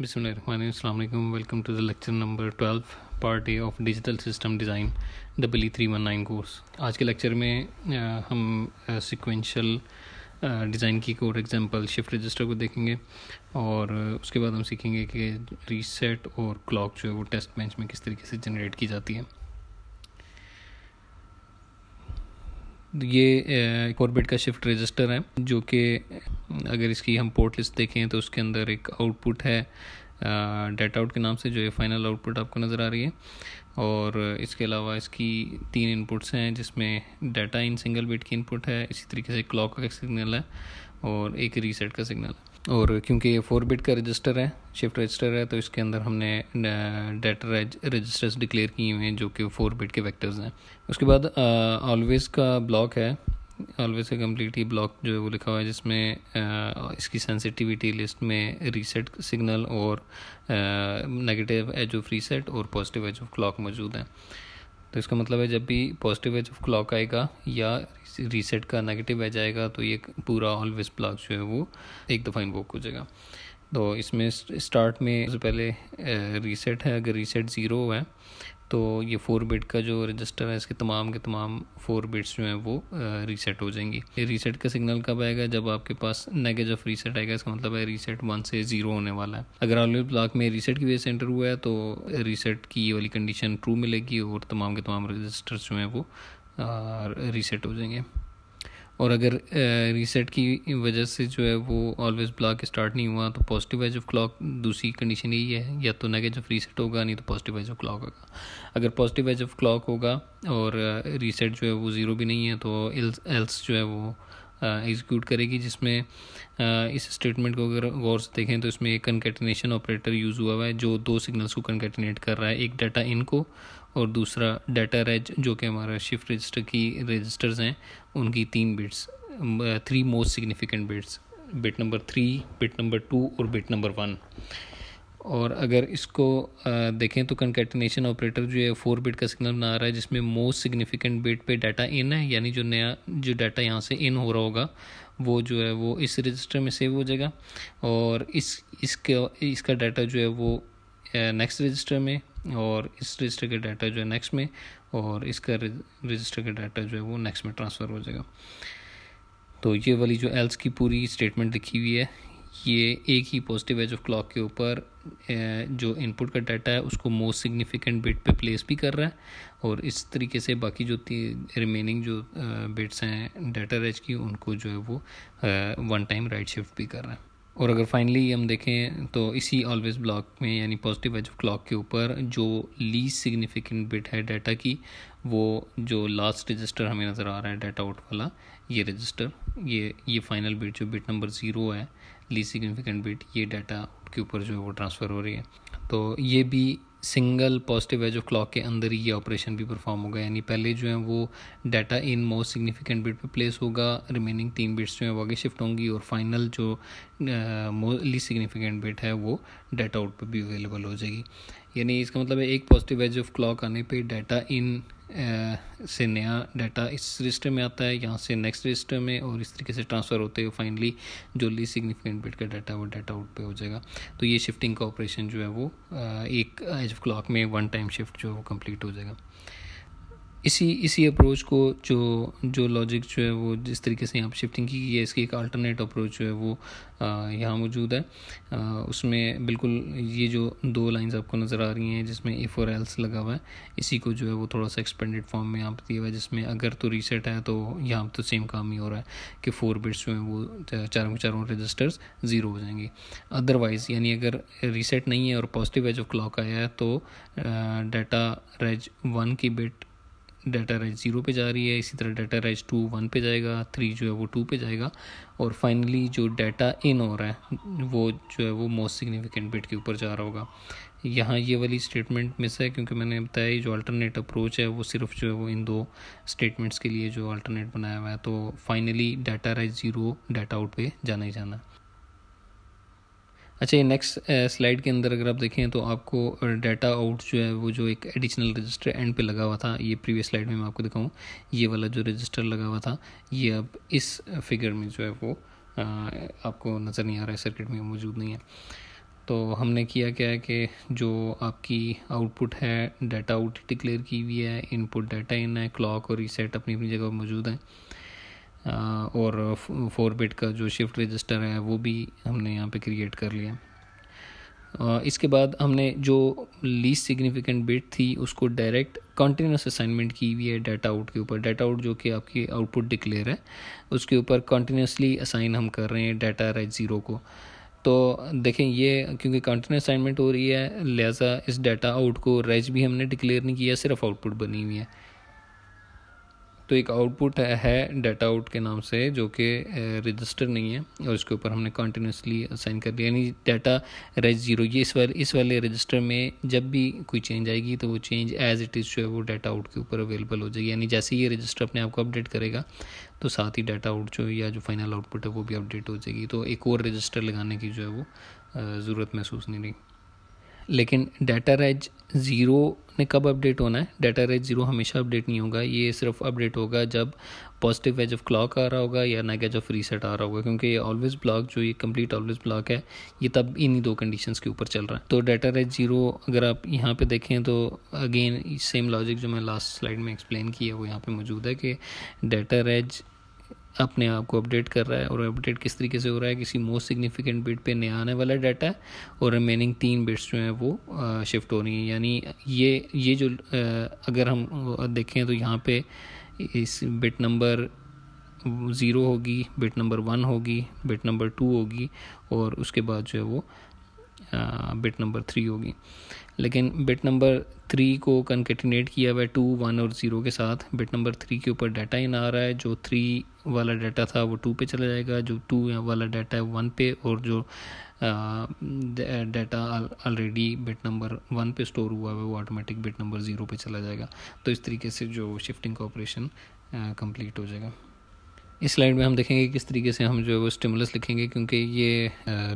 बिसमीम welcome to the lecture number twelve part A of digital system design double E three one nine course आज के lecture में आ, हम sequential design की कोड एग्जांपल शिफ्ट रजिस्टर को देखेंगे और उसके बाद हम सीखेंगे कि रीसेट और क्लॉक जो है वो टेस्ट बेंच में किस तरीके से जनरेट की जाती है तो ये कॉर्बेट का शिफ्ट रजिस्टर है जो कि अगर इसकी हम पोर्ट लिस्ट देखें तो उसके अंदर एक आउटपुट है डेट आउट के नाम से जो ये फाइनल आउटपुट आपको नज़र आ रही है और इसके अलावा इसकी तीन इनपुट्स हैं जिसमें डाटा इन सिंगल बिट की इनपुट है इसी तरीके से क्लॉक का सिग्नल है और एक रीसेट का सिग्नल है और क्योंकि ये फोर बिट का रजिस्टर है शिफ्ट रजिस्टर है तो इसके अंदर हमने डाटा रजिस्टर्स डिक्लेयर किए हुए हैं जो कि फोर बिट के वेक्टर्स हैं उसके बाद ऑलवेज़ का ब्लॉक है ऑलवेज का कम्प्लीटली ब्लॉक जो है वो लिखा हुआ है जिसमें इसकी सेंसिटिविटी लिस्ट में रीसेट सिग्नल और नेगेटिव एज ऑफ रीसेट और पॉजिटिव एज ऑफ क्लॉक मौजूद हैं तो इसका मतलब है जब भी पॉजिटिव एज ऑफ क्लॉक आएगा या रीसेट का नेगेटिव एज आएगा तो ये पूरा ऑलवेज ब्लॉक जो है वो एक दफ़ा इन्वोक हो जाएगा तो इसमें स्टार्ट में सबसे पहले रीसेट है अगर रीसेट ज़ीरो है तो ये फोर बिट का जो रजिस्टर है इसके तमाम के तमाम फोर बिट्स जो हैं वो रीसेट हो जाएंगी ये रीसेट का सिग्नल कब आएगा जब आपके पास नेगेटिव रीसेट आएगा इसका मतलब है रीसेट वन से ज़ीरो होने वाला है अगर ऑलवेज ब्लॉक में रीसेट की वजह से एंटर हुआ है तो रीसेट की ये वाली कंडीशन ट्रू मिलेगी और तमाम के तमाम रजिस्टर्स जो हैं वो रीसेट हो जाएंगे और अगर रीसेट की वजह से जो है वो ऑलवेज ब्लॉक स्टार्ट नहीं हुआ तो पॉजिटिव एज ऑफ क्लॉक दूसरी कंडीशन यही है या तो नेगेटिव रीसेट होगा नहीं तो पॉजिटिव एज ऑफ क्लॉक होगा अगर पॉजिटिव एज ऑफ क्लॉक होगा और रीसेट जो है वो ज़ीरो भी नहीं है तो एल्स जो है वो एग्जीक्यूट करेगी जिसमें इस स्टेटमेंट को अगर गौर से देखें तो इसमें एक कनकेटिनेशन ऑपरेटर यूज़ हुआ हुआ है जो दो सिग्नल्स को कंकेटिनेट कर रहा है एक डाटा इन को और दूसरा डाटा रेज जो कि हमारा शिफ्ट रजिस्टर की रजिस्टर्स हैं उनकी तीन bits three most significant bits bit number three bit number two और बिट नंबर वन और अगर इसको देखें तो कंकेटनेशन ऑपरेटर जो है फोर बिट का सिग्नल बना रहा है जिसमें मोस्ट सिग्निफिकेंट बिट पे डाटा इन है यानी जो नया जो डाटा यहाँ से इन हो रहा होगा वो जो है वो इस रजिस्टर में सेव हो जाएगा और इस इसका इसका डाटा जो है वो नेक्स्ट रजिस्टर में और इस रजिस्टर का डाटा जो है नेक्स्ट में और इसका रजिस्टर का डाटा जो है वो नेक्स्ट में ट्रांसफ़र हो जाएगा तो ये वाली जो एल्स की पूरी स्टेटमेंट लिखी हुई है ये एक ही पॉजिटिव एज ऑफ क्लॉक के ऊपर जो इनपुट का डाटा है उसको मोस्ट सिग्निफिकेंट बिट पे प्लेस भी कर रहा है और इस तरीके से बाकी जो रिमेनिंग जो बिट्स हैं डाटा रेज की उनको जो है वो वन टाइम राइट शिफ्ट भी कर रहा है और अगर फाइनली हम देखें तो इसी ऑलवेज ब्लॉक में यानी पॉजिटिव एज ऑफ क्लॉक के ऊपर जो लीज सिग्निफिकेंट बिट है डाटा की वो जो लास्ट रजिस्टर हमें नज़र आ रहा है डाटा आउट वाला ये रजिस्टर ये ये फाइनल बिट जो बिट नंबर ज़ीरो है लीज सिग्निफिकेंट बिट ये डाटा के ऊपर जो है वो ट्रांसफ़र हो रही है तो ये भी single positive edge of clock के अंदर ही ये ऑपरेशन भी परफॉर्म होगा यानी पहले जो है वो data in most significant bit पे प्लेस होगा रिमेनिंग तीन बिट्स जो है वो आगे शिफ्ट होंगी और फाइनल जो मोस्टली सिग्निफिकेंट बिट है वो डाटा आउट पे भी अवेलेबल हो जाएगी यानी इसका मतलब है एक पॉजिटिव एज ऑफ क्लॉक आने पर डाटा इन से नया डाटा इस रजिस्टर में आता है यहाँ से नेक्स्ट रजिस्टर में और इस तरीके से ट्रांसफ़र होते हुए फाइनली जो ली सिग्निफिकेंट बिट का डाटा वो डाटा आउट पे हो जाएगा तो ये शिफ्टिंग का ऑपरेशन जो है वो एक एज क्लॉक में वन टाइम शिफ्ट जो है वो कम्प्लीट हो जाएगा इसी इसी अप्रोच को जो जो लॉजिक जो है वो जिस तरीके से यहाँ पर शिफ्टिंग की गई है इसकी एक अल्टरनेट अप्रोच जो है वो यहाँ मौजूद है आ, उसमें बिल्कुल ये जो दो लाइंस आपको नज़र आ रही हैं जिसमें ए फोर एल्स लगा हुआ है इसी को जो है वो थोड़ा सा एक्सपेंडेड फॉर्म में यहाँ पर दिया हुआ है जिसमें अगर तो रीसेट है तो यहाँ पर तो सेम काम ही हो रहा है कि फोर बिट्स जो हैं वो चारों के चारों रजिस्टर्स ज़ीरो हो जाएंगे अदरवाइज़ यानी अगर रीसेट नहीं है और पॉजिटिव एज ऑफ क्लॉक आया है तो डाटा रेज वन की बिट डाटा राइज ज़ीरो पे जा रही है इसी तरह डाटा राइज टू वन पे जाएगा थ्री जो है वो टू पे जाएगा और फाइनली जो डाटा इन हो रहा है वो जो है वो मोस्ट सिग्निफिकेंट बिट के ऊपर जा रहा होगा यहाँ ये वाली स्टेटमेंट मिस है क्योंकि मैंने बताया जो अल्टरनेट अप्रोच है वो सिर्फ जो है वो इन दो स्टेटमेंट्स के लिए जो अल्टरनेट बनाया हुआ है तो finally data reg zero data out पे जाना ही जाना है अच्छा ये नेक्स्ट स्लाइड uh, के अंदर अगर आप देखें तो आपको डाटा uh, आउट जो है वो जो एक एडिशनल रजिस्टर एंड पे लगा हुआ था ये प्रीवियस स्लाइड में मैं आपको दिखाऊँ ये वाला जो रजिस्टर लगा हुआ था ये अब इस फिगर में जो है वो आ, uh, आपको नज़र नहीं आ रहा है सर्किट में मौजूद नहीं है तो हमने किया क्या है कि जो आपकी आउटपुट है डाटा आउट डिक्लेयर की हुई है इनपुट डाटा इन है क्लॉक और रीसेट अपनी अपनी जगह मौजूद है और फोर बिट का जो शिफ्ट रजिस्टर है वो भी हमने यहाँ पे क्रिएट कर लिया इसके बाद हमने जो लीस्ट सिग्निफिकेंट बिट थी उसको डायरेक्ट कंटिन्यूस असाइनमेंट की हुई है डाटा आउट के ऊपर डाटा आउट जो कि आपकी आउटपुट डिक्लेयर है उसके ऊपर कंटिन्यूसली असाइन हम कर रहे हैं डाटा रेट ज़ीरो को तो देखें ये क्योंकि कंटिन्यू असाइनमेंट हो रही है लिहाजा इस डाटा आउट को रेज भी हमने डिक्लेयर नहीं किया सिर्फ आउटपुट बनी हुई है तो एक आउटपुट है डाटा आउट के नाम से जो कि रजिस्टर नहीं है और इसके ऊपर हमने कंटिन्यूसली असाइन कर दिया यानी डाटा रेज ज़ीरो ये इस वाले इस वाले रजिस्टर में जब भी कोई चेंज आएगी तो वो चेंज एज इट इज़ जो है वो डाटा आउट के ऊपर अवेलेबल हो जाएगी यानी जैसे ये रजिस्टर अपने आप को अपडेट करेगा तो साथ ही डाटा आउट जो या जो फाइनल आउटपुट है वो भी अपडेट हो जाएगी तो एक और रजिस्टर लगाने की जो है वो ज़रूरत महसूस नहीं रही लेकिन डाटा रेज ज़ीरो ने कब अपडेट होना है डाटा रेज ज़ीरो हमेशा अपडेट नहीं होगा ये सिर्फ अपडेट होगा जब पॉजिटिव एज ऑफ क्लॉक आ रहा होगा या नेगेज ऑफ रीसेट आ रहा होगा क्योंकि ये ऑलवेज ब्लॉक जो ये कंप्लीट ऑलवेज ब्लॉक है ये तब इन्हीं दो कंडीशंस के ऊपर चल रहा है तो डाटा रेज जीरो अगर आप यहाँ पे देखें तो अगेन सेम लॉजिक जो मैं लास्ट स्लाइड में एक्सप्लेन किया वो यहाँ पे मौजूद है कि डाटा रेज अपने आप को अपडेट कर रहा है और अपडेट किस तरीके से हो रहा है किसी मोस्ट सिग्निफिकेंट बिट पे नया आने वाला डाटा है और रिमेनिंग तीन बिट्स जो हैं वो शिफ्ट हो रही हैं यानी ये ये जो अगर हम देखें तो यहाँ पे इस बिट नंबर ज़ीरो होगी बिट नंबर वन होगी बिट नंबर टू होगी और उसके बाद जो है वो बिट नंबर थ्री होगी लेकिन बिट नंबर थ्री को कनकेटिनेट किया हुआ है टू वन और ज़ीरो के साथ बिट नंबर थ्री के ऊपर डाटा इन आ रहा है जो थ्री वाला डाटा था वो टू पे चला जाएगा जो टू वाला डाटा है वन पे और जो data already bit number one पे स्टोर हुआ है वो ऑटोमेटिक बिट नंबर ज़ीरो पे चला जाएगा तो इस तरीके से जो शिफ्टिंग का ऑपरेशन कंप्लीट हो जाएगा इस स्लाइड में हम देखेंगे किस तरीके से हम जो है वो स्टिमुलस लिखेंगे क्योंकि ये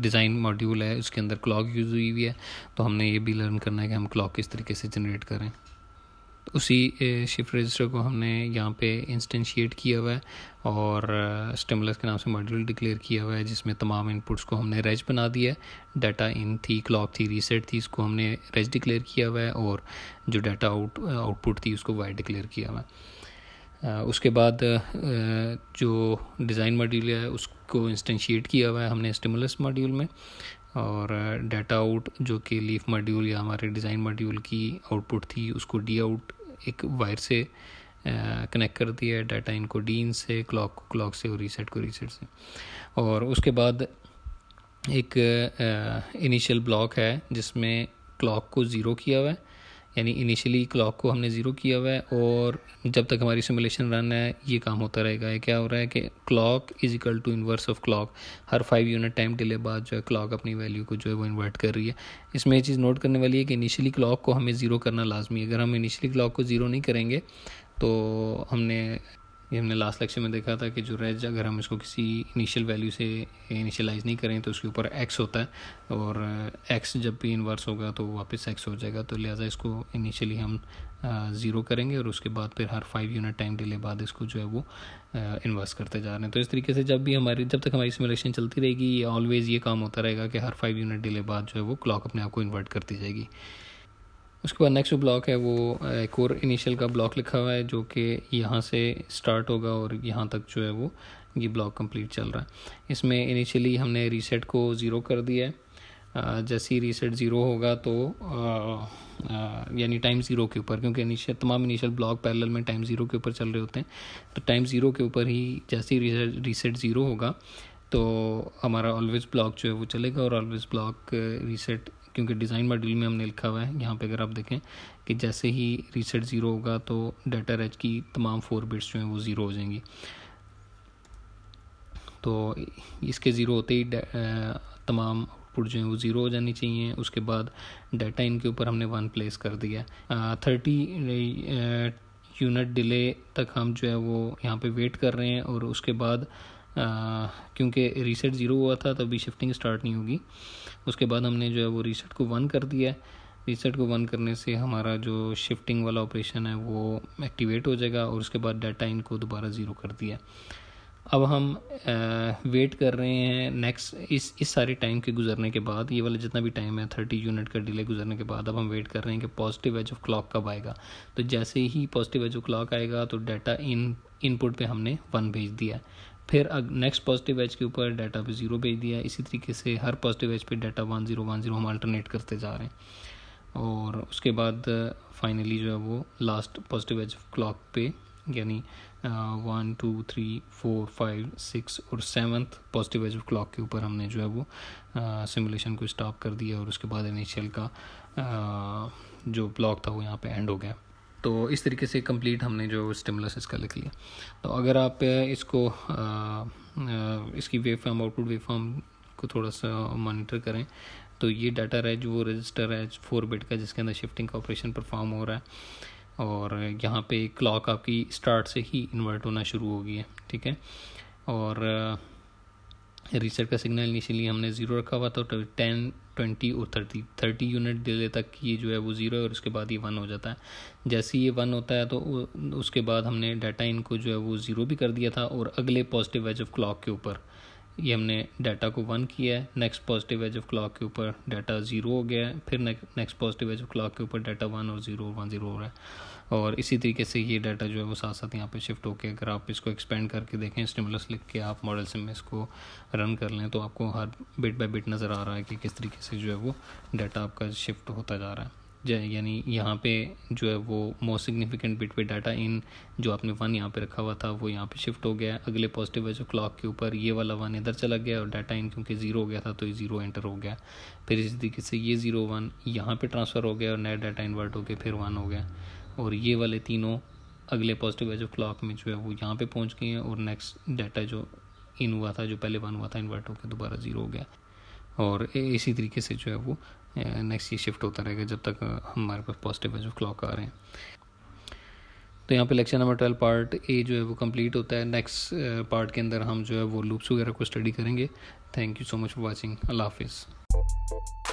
डिज़ाइन मॉड्यूल है उसके अंदर क्लॉक यूज़ हुई हुई है तो हमने ये भी लर्न करना है कि हम क्लॉक किस तरीके से जनरेट करें तो उसी शिफ्ट रजिस्टर को हमने यहाँ पे इंस्टेंशिएट किया हुआ है और स्टिमुलस के नाम से मॉड्यूल डिक्लेयर किया हुआ है जिसमें तमाम इनपुट्स को हमने रेज बना दिया है डाटा इन थी क्लॉक थी रीसेट थी इसको हमने रेज डिक्लेयर किया हुआ है और जो डाटा आउट आउटपुट थी उसको वाइड डिक्लेयर किया हुआ है उसके बाद जो डिज़ाइन मॉड्यूल है उसको इंस्टेंशिएट किया हुआ है हमने स्टिमुलस मॉड्यूल में और डाटा आउट जो कि लीफ मॉड्यूल या हमारे डिज़ाइन मॉड्यूल की आउटपुट थी उसको डी आउट एक वायर से कनेक्ट कर दिया है डाटा इनको डी इन से क्लॉक को क्लॉक से और रीसेट को रीसेट से और उसके बाद एक इनिशियल ब्लॉक है जिसमें क्लॉक को ज़ीरो किया हुआ है यानी इनिशियली क्लॉक को हमने ज़ीरो किया हुआ है और जब तक हमारी सिमुलेशन रन है ये काम होता रहेगा क्या हो रहा है कि clock is equal to inverse of clock हर फाइव यूनिट टाइम डिले बाद जो है क्लॉक अपनी वैल्यू को जो है वो इन्वर्ट कर रही है इसमें ये चीज़ नोट करने वाली है कि इनिशियली क्लॉक को हमें ज़ीरो करना लाजमी है अगर हम इनिशियली क्लॉक को ज़ीरो नहीं करेंगे तो हमने ये हमने लास्ट लेक्चर में देखा था कि जो रेज अगर हम इसको किसी इनिशियल वैल्यू से इनिशियलाइज नहीं करें तो उसके ऊपर एक्स होता है और एक्स जब भी इन्वर्स होगा तो वापस एक्स हो जाएगा तो लिहाजा इसको इनिशियली हम ज़ीरो करेंगे और उसके बाद फिर हर फाइव यूनिट टाइम डिले बाद इसको जो है वो इन्वर्स करते जा रहे हैं तो इस तरीके से जब भी हमारी जब तक हमारी सिमुलेशन चलती रहेगी ये ऑलवेज़ ये काम होता रहेगा कि हर फाइव यूनिट डिले बाद जो है वो क्लॉक अपने आप को इन्वर्ट करती जाएगी उसके बाद नेक्स्ट जो ब्लॉक है वो कोर इनिशियल का ब्लॉक लिखा हुआ है जो कि यहाँ से स्टार्ट होगा और यहाँ तक जो है वो ये ब्लॉक कंप्लीट चल रहा है इसमें इनिशियली हमने रीसेट को ज़ीरो कर दिया है जैसे ही रीसेट ज़ीरो होगा तो यानी टाइम ज़ीरो के ऊपर क्योंकि इनिशियल तमाम इनिशियल ब्लॉक पैरेलल में टाइम ज़ीरो के ऊपर चल रहे होते हैं तो टाइम ज़ीरो के ऊपर ही जैसे ही रीसेट रीसेट ज़ीरो होगा तो हमारा ऑलवेज ब्लॉक जो है वो चलेगा और ऑलवेज ब्लॉक रीसेट क्योंकि डिज़ाइन मॉड्यूल में हमने लिखा हुआ है यहाँ पे अगर आप देखें कि जैसे ही रीसेट ज़ीरो होगा तो डाटा रेज की तमाम फोर बिट्स जो हैं वो ज़ीरो हो जाएंगी तो इसके ज़ीरो होते ही तमाम आउटपुट जो हैं वो ज़ीरो हो जानी चाहिए उसके बाद डाटा इनके ऊपर हमने वन प्लेस कर दिया थर्टी यूनिट डिले तक हम जो है वो यहाँ पे वेट कर रहे हैं और उसके बाद क्योंकि रीसेट ज़ीरो हुआ था तो अभी शिफ्टिंग स्टार्ट नहीं होगी उसके बाद हमने जो है वो रीसेट को वन कर दिया है रीसेट को वन करने से हमारा जो शिफ्टिंग वाला ऑपरेशन है वो एक्टिवेट हो जाएगा और उसके बाद डाटा इनको दोबारा ज़ीरो कर दिया अब हम वेट कर रहे हैं नेक्स्ट इस इस सारे टाइम के गुजरने के बाद ये वाला जितना भी टाइम है थर्टी यूनिट का डिले गुजरने के बाद अब हम वेट कर रहे हैं कि पॉजिटिव एज ऑफ क्लॉक कब आएगा तो जैसे ही पॉजिटिव एज ऑफ क्लॉक आएगा तो डाटा इन इनपुट पे हमने वन भेज दिया फिर नेक्स्ट पॉजिटिव एच के ऊपर डाटा पे ज़ीरो भेज दिया इसी तरीके से हर पॉजिटिव एच पे data one zero one zero हम अल्टरनेट करते जा रहे हैं और उसके बाद फाइनली जो है वो लास्ट पॉजिटिव एच क्लॉक पे यानी one two three four five six और सेवन्थ पॉजिटिव एज क्लॉक के ऊपर हमने जो है वो सिमुलेशन को स्टॉप कर दिया और उसके बाद इनिशियल का आ, जो ब्लॉक था वो यहाँ पे एंड हो गया तो इस तरीके से कंप्लीट हमने जो स्टिमुलस इसका लिख लिया तो अगर आप इसको इसकी waveform output waveform को थोड़ा सा मॉनिटर करें तो ये डाटा रेज जो वो रजिस्टर है फोर बिट का जिसके अंदर शिफ्टिंग का ऑपरेशन परफॉर्म हो रहा है और यहाँ पे क्लॉक आपकी स्टार्ट से ही इन्वर्ट होना शुरू हो गई है ठीक है और रीसेट का सिग्नल इनिशियली हमने ज़ीरो रखा हुआ था तो टेन ट्वेंटी और थर्टी थर्टी यूनिट देने तक ये जो है वो ज़ीरो है और उसके बाद ये वन हो जाता है जैसे ये वन होता है तो उसके बाद हमने डाटा इनको जो है वो ज़ीरो भी कर दिया था और अगले पॉजिटिव एज ऑफ क्लॉक के ऊपर ये हमने डाटा को वन किया है next positive edge of clock के ऊपर डाटा ज़ीरो हो गया है फिर next positive edge of clock के ऊपर डाटा वन और ज़ीरो वन ज़ीरो हो रहा है और इसी तरीके से ये डाटा जो है वो साथ साथ यहाँ पे शिफ्ट होकर अगर आप इसको एक्सपेंड करके देखें स्टिमुलस लिख के आप मॉडल से में इसको रन कर लें तो आपको हर बिट बाय बिट नज़र आ रहा है कि किस तरीके से जो है वो डाटा आपका शिफ्ट होता जा रहा है जाए यानी यहाँ पे जो है वो मोस्ट सिग्निफिकेंट बिट पे डाटा इन जो आपने वन यहाँ पे रखा हुआ था वो यहाँ पे शिफ्ट हो गया अगले पॉजिटिव है जो क्लॉक के ऊपर ये वाला वन इधर चला गया और डाटा इन क्योंकि ज़ीरो हो गया था तो ये ज़ीरो एंटर हो गया फिर इसी तरीके से ये ज़ीरो वन यहाँ पर ट्रांसफ़र हो गया और नया डाटा इन्वर्ट हो गया फिर वन हो गया और ये वाले तीनों अगले पॉजिटिव है जो क्लॉक में जो है वो यहाँ पे पहुँच गए हैं और नेक्स्ट डाटा जो इन हुआ था जो पहले वन हुआ था इन्वर्ट होकर दोबारा ज़ीरो हो गया और इसी तरीके से जो है वो नेक्स्ट ये शिफ्ट होता रहेगा जब तक हमारे पास पॉजिटिव एज ऑफ क्लॉक आ रहे हैं तो यहाँ पे lecture number twelve part A जो है वो कंप्लीट होता है नेक्स्ट पार्ट के अंदर हम जो है वो लूप्स वगैरह को स्टडी करेंगे thank you so much for watching अल्लाह हाफिज़